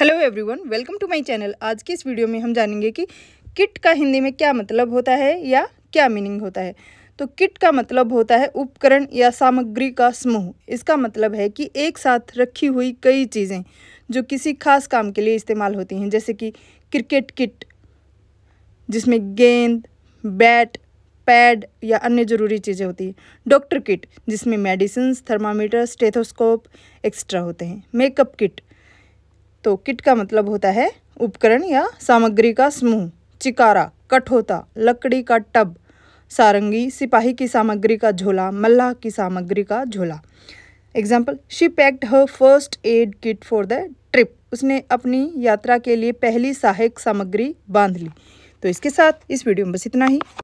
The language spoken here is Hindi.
hello everyone welcome to my channel आज के इस वीडियो में हम जानेंगे कि किट का हिंदी में क्या मतलब होता है या क्या मीनिंग होता है तो किट का मतलब होता है उपकरण या सामग्री का समूह इसका मतलब है कि एक साथ रखी हुई कई चीज़ें जो किसी खास काम के लिए इस्तेमाल होती हैं जैसे कि क्रिकेट किट जिसमें गेंद बैट पैड या अन्य ज़रूरी चीज़ें होती हैं डॉक्टर किट जिसमें मेडिसिन थर्मामीटर स्टेथोस्कोप एक्स्ट्रा होते हैं मेकअप किट तो किट का मतलब होता है उपकरण या सामग्री का समूह चिकारा कठोता लकड़ी का टब सारंगी सिपाही की सामग्री का झोला मल्लाह की सामग्री का झोला example she packed her first aid kit for the trip उसने अपनी यात्रा के लिए पहली सहायक सामग्री बांध ली तो इसके साथ इस वीडियो में बस इतना ही